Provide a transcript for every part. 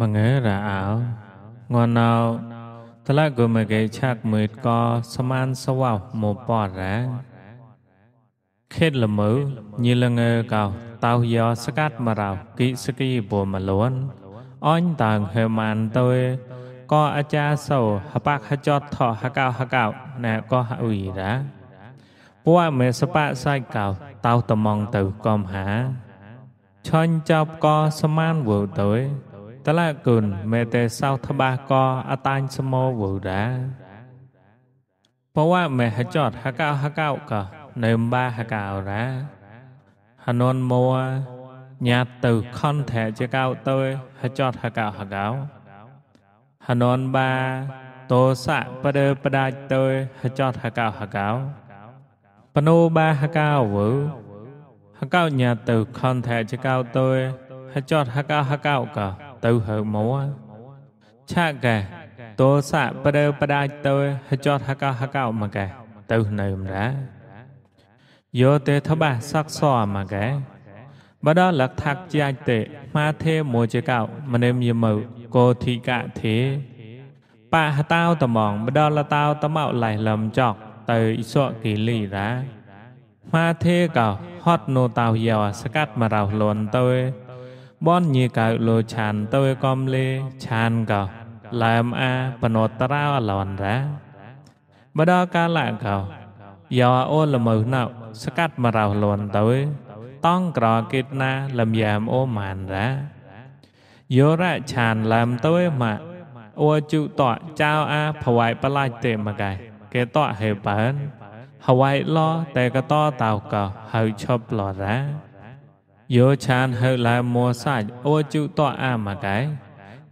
មងើរាអោងណោតលកុមកេឆាក់មើតកសមានសវោមពរាខេតលមើញីលងើកោតោយោសកាត់មរោគិសគីបុមលួនអញតាងហេម៉ានតើកោអាចារសោហបកហចតថហកោហកោណែកោហអ៊ីរាពួកមេសបៈសៃកោតោតំងទៅកំហាឆាញ់ចាប់កោសមានវោទៅ ta la cùn mê tê sao thơ ba co a tan sơ mô vự đá bó qua mê hạ chọt hạ cao hạ cao cờ nơi ba hạ cao ra, hà non mô nhà từ con thể chế cao tôi hạ chọt hạ cao hạ cao hà non ba tô sạ pa đơ pa đa tôi hạ chọt hạ cao hạ cao pa nô ba hạ cao vự hạ cao nhà từ con thể chế cao tôi hạ chọt hạ cao hạ cao cờ ទៅហើមួឆកែទោសៈប្រើបដាច់ទៅហចតហកហកអមកែទៅនៅមរាយោទេថបាសកសអមកែបដលកថាក់ជាចទេម៉ាទេមួចកោ មនេមយមោកោធិកៈទេបហតោតំងបដលតោតមោលៃលំចកទៅអិសកគិលីរាម៉ាទេកោហត់ណូតោយោសកាត់មរោលនទៅបនញាកៅលោឆានតើកំលេឆានកោឡាមអាបណតរោអឡនរាបដកាលកោយោអូលមើណៅស្កាត់មរោលនតើតងក្រគិតណាលំយ៉ាមអូម៉ានរាយោរៈឆានឡាមតើម៉ាអួជុតតចៅអាភវៃបលាច់ទេមកែគេតហេបានហវៃឡតែកតតៅកោហើយឈប់ឡរ៉ាយោឆានហើឡាមួសាច់អូជុតអាមកែ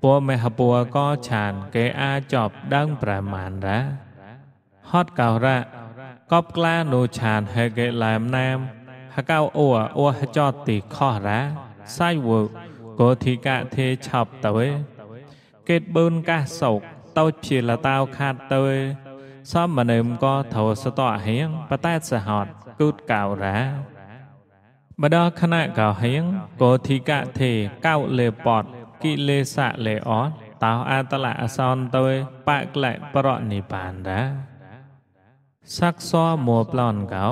ពួមេហពួរក៏ឆានគេអាចប់ដឹងប្រមាណរាហត់កោរៈកបក្លានូឆានហេកេឡាមណាមហកៅអូអូហចតទីខោះរាសៃវកោធិកៈទេឆប់ទៅកេតបូនកាសសោកតូចជាលតាវខាត់ទៅសមមនឹមក៏ធោសតហៀងបតែសហតគូតកៅរាម្ដោខណៈកោហៀងកោធិកៈទេកោលេពតកិលេសៈលេអត់តោអតលៈអសនតយបកលៈប្រនិបានដាសកសោមួប្លន់កោ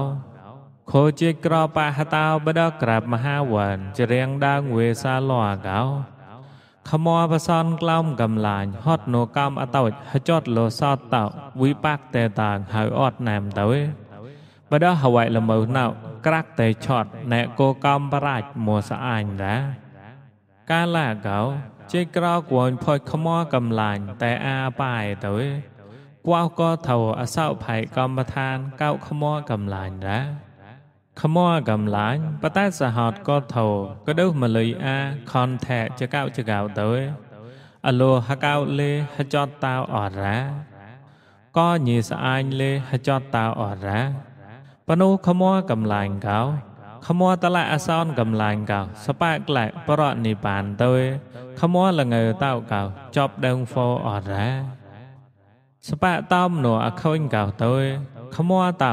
ខោជាក្របហតោបដក្រាបមហាវ័នច្រៀងដាងវេសាលកោខមោបសនក្លោមកំឡាញហត់នូកម្មអតោចហចតលោសតតោវិបាកតេតាងហៅអត់ណាមទៅបដហវៃលមើណោក្រាក់តែឆត់ណែកូកំប្រាច់មួសអាញ់ឡាកាលាកោជិក្រគួនផុយខ្មោកំឡាញ់តែអាប៉ែទៅគួក៏ថោអសោផៃកម្មឋានកោខ្មោកំឡាញ់ឡាខ្មោកំឡាញ់បតែសហតក៏ថោក៏ដូវមលីអាខនថែចកោចកោទៅអលោហកោលេហចតតោអរ៉ាក៏ញីស្អាញលេហចតតោអរ៉ាបនុខមោកំឡាញ់កោខមោតឡអសោនកំឡាញ់កោសបាក់ក្លែប្រនិបានទៅខមោលងើតោកោចប់ដឹងហ្វអរ៉ាសបាក់តោមនោអខូនកោទៅខមោតោ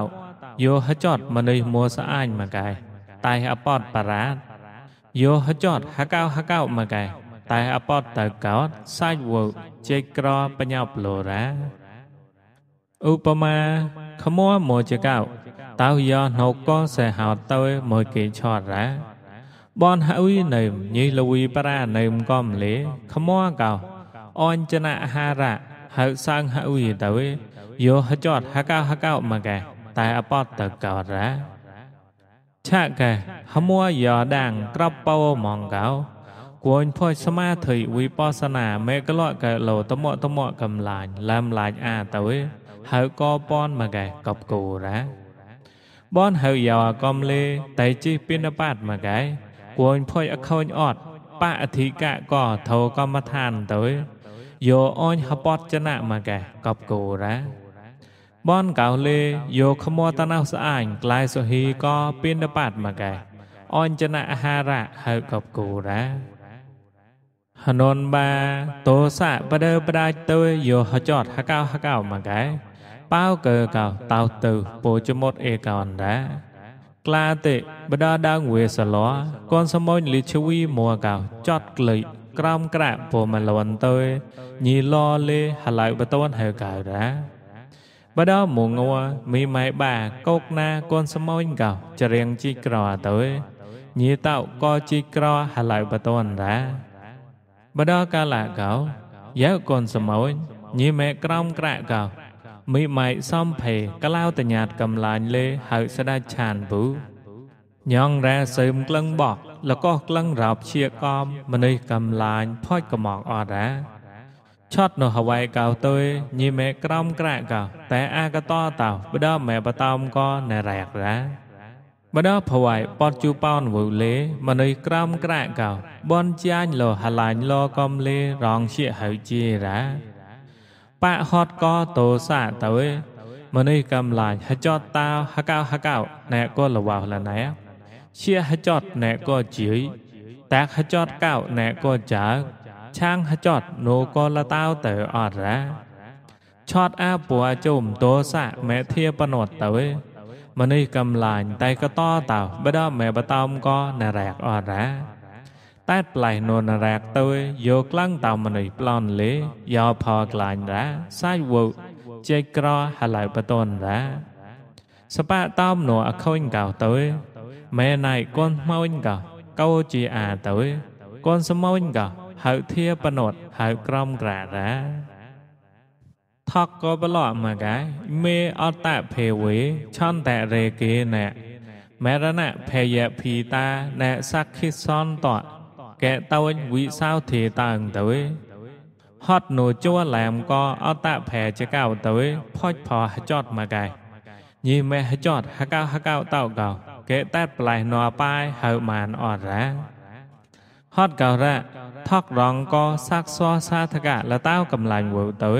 យោហចតមនុស្សមួសអាញមកកាយតៃអពតបរាតយោហចតហកោហកោមកកាយតៃអពតតកោតសាច់វោជេក្របញ្ញប់លរ៉ាឧបមាខមោមោចកោតៅយោណូកោសេហោតើមួយគេឆតរាបនហើយនៅញីលវីប្រានៅកំលេ ខ្មោះកោអញ្ចនហារៈហើយសាងហើយតើយោហចតហកោហកោមកែតែអបតតកោរាឆកែហមួយោដាងក្រពោមងកោគួនផុយសមាធិវិបស្សនាមេកលកកលោតមតមកំឡាញឡាំឡាញអាតើហើយកោប៉ុនមកែកបគូរាបនហើយយ៉ាកំលេតែជីពិនបាតមកកែគួយភុយអខូនអត់បអធិកៈក៏ធោកម្មឋានទៅយោអញហបតចណៈមកកែកបគោរ៉ាបនកៅលេយោខមតណោស្អាញក្លាយសុហីក៏ពិនបាតមកកែអញ្ចនអាហារៈហើយកបគូរាហននបាទោសៈបដើបដាច់ទៅយោហចតហកៅហកៅមកកែប៉ៅកើកៅតៅទៅពោចមុតអេកោអណ្ដាក្លាតិបដាដងវេសឡោកូនសមុញលីឈវីមួកៅចត់ក្លេកក្រោមក្រាក់ពោមលវន្តើញីឡលេហឡៃបតនហើកៅរាបដោមួងัวមីម៉ៃបាកោកណាកូនសមុញកៅចរៀងជីក្រអតើញីតោកោជីក្រហឡៃបតនរាបដោកាលាកៅយកូនសមុញញីម៉ែក្រោមក្រាក់កៅមីម៉ៃសំភេក្លាវតញ្ញាត កំឡាញលេហៅស្ដាច់ឆានពូញងរ៉ែសើមក្លឹងបោះលកោះក្លឹងរោបជាកំម្នេះកំឡាញផោចកំងអត់រ៉ាឆត់នោះហវៃកៅទៅញីមេក្រំក្រាក់កៅតែអាកតតោបដមេបតោមកណរ៉ាក់រ៉ាបដភវៃប៉តជូប៉ោនវូលេម្នេះក្រំក្រាក់កៅបនជាញលោហឡាញលោកំលេរងជាហៅជារ៉ាបៈហតកោតោសាតើមនេះកំឡាញ់ហចតតាហកោហកោណែក៏លវ៉ាលណែជាហចតណែក៏ជាយតាក់ហចតកោណែក៏ចាឆាងហចតណូក៏លតាវតើអរ៉ាឆតអាពួជុំតោសៈមេធាបណត់តើមនេះកំឡាញ់តែកតតើបដមេបតំក៏ណរែកអរ៉ាតែផ្លៃនូនរាកទៅយោក្លាំងតោមនុយប្លន់លេយោផក្លាញ់រាសាយវោជេក្រហឡៃបតនរាសបតោមនូអខូនកោទៅម៉ែណៃកូនម៉ោញកោកោជាអាទៅកូនសមោញកោហៅធាបណត់ហៅក្រមក្រារាថកក៏បលអមកែមេអតៈភេវេឆន្ទៈរេគេណែមរណៈភយភីតាណែសក្ខិសន្តៈកែតូចវិសោធេតើងទៅហត់នោះជួឡាមក៏អតប្រែចកៅទៅផុចផោះចតមកកែញីមេះចតហកៅហកៅតៅកៅកែតែតប្លែណោប៉ាយហៅមានអត់រាហត់កៅរ៉ាថករងក៏សាក់សោសាធកៈលតៅកំឡាញ់វើទៅ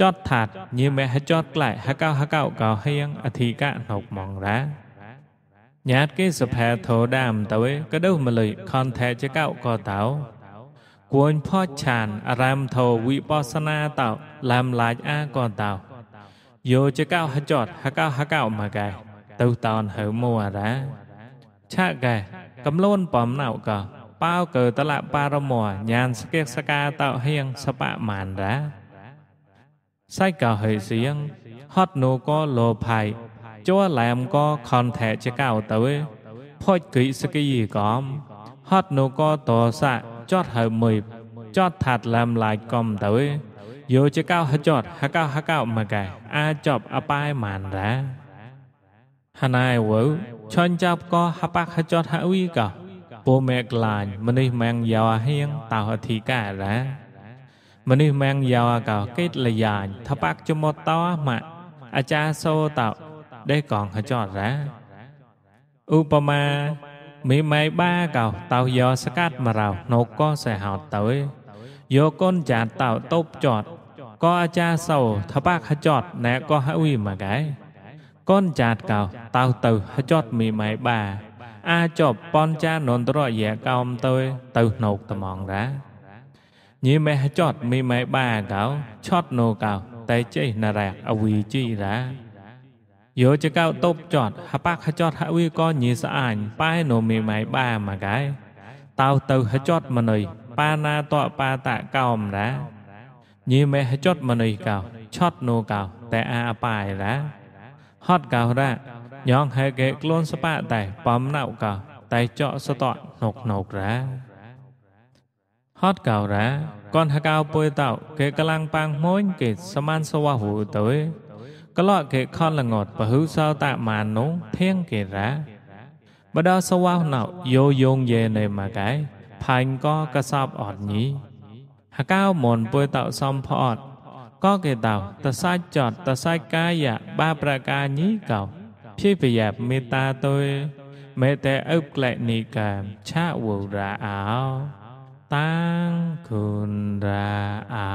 ចតថាត់ញីមេះចតក្លែហកៅហកៅកៅហៀងអធិកៈណុកមងរ៉ា nhát cái sập hè thổ đàm tới cái đâu mà lời con thẻ chế cạo cò táo cuốn phó chàn ram thổ vị bó sana tạo làm lại a cò táo vô chế cạo hạ chọt hạ cạo hạ cạo mà gài tâu tòn hở mùa ra cha gài cầm lôn bóm nào cờ bao cờ ta lạ ba ra mùa nhàn sắc sắc tạo hiên sập bạ màn ra sai cả hơi xiên hót nô có lô phai chúa làm có khon thể chế cao tới phốt kỹ sẽ cái gì có hót nó có tổ xạ chót hở mười chót thật làm lại cầm tới dù chế cao hả chót hả cao hả cao mà cả a chọp a pai màn ra hà nai vỡ chọn chạp có hả bác hả chót hả uy cả bố mẹ lành mà đi mang giàu à hiên tạo hả thị cả ra mà đi mang giàu à cả kết là dài thả bác cho một to mà អាចារ្យសូតោได้ก่อนเขาจอดแล้อุปมาไม่ไม่บ้าเก่าเต่ายสกัดมาเรานกก็ใส่หอดเต๋อโยก้นจากเต่าตบจอด ก็อาจารย์เสาทับปากขจอดแนก็ฮะอวียมาไงก้นจากเก่าเต่าเต๋อขจอดไม่ไม่บ้าอาจบปอนจานนตรอยแยกเก่าเต๋อเต่อนกตะมองร้ายี่แม่ขจอดไม่ไม่บ้าเก่าชอดโนเก่า แต่ใจนาแรกอวีจีร้าយោចកៅតបចតហបខចតហវីក៏ញីស្អាញប៉ែនោមីម៉ៃបាមកកែតៅទៅហចតម្នៃប៉ាណាតប៉ាតៈកោមរាញីមេហចតម្នៃកោឆត់ណូកោតែអាអបាយរាហត់កោរាញងហេកេខ្លួនសបៈតែបំណៅកោតែចកសតណុកណុករាហត់កោរាកនហកោពុយតោកេកលាំងប៉ាងម៉ូនគេសមានសវៈហូទៅកលកេខនលងតពហុសោតមានុងធៀងកេរាបដោសវោណោយោយងយេនេមកែផាញ់ក៏កសបអត់ញីហកៅមនពុយតោសំផអត់ក៏គេតោតសាច់ចតតសាច់កាយបាប្រការញីកោភីប្រយ៉ាប់មេតាទុយមេតេអុបក្លែកនីកាមឆាវរាអោតាងគុណរាអោ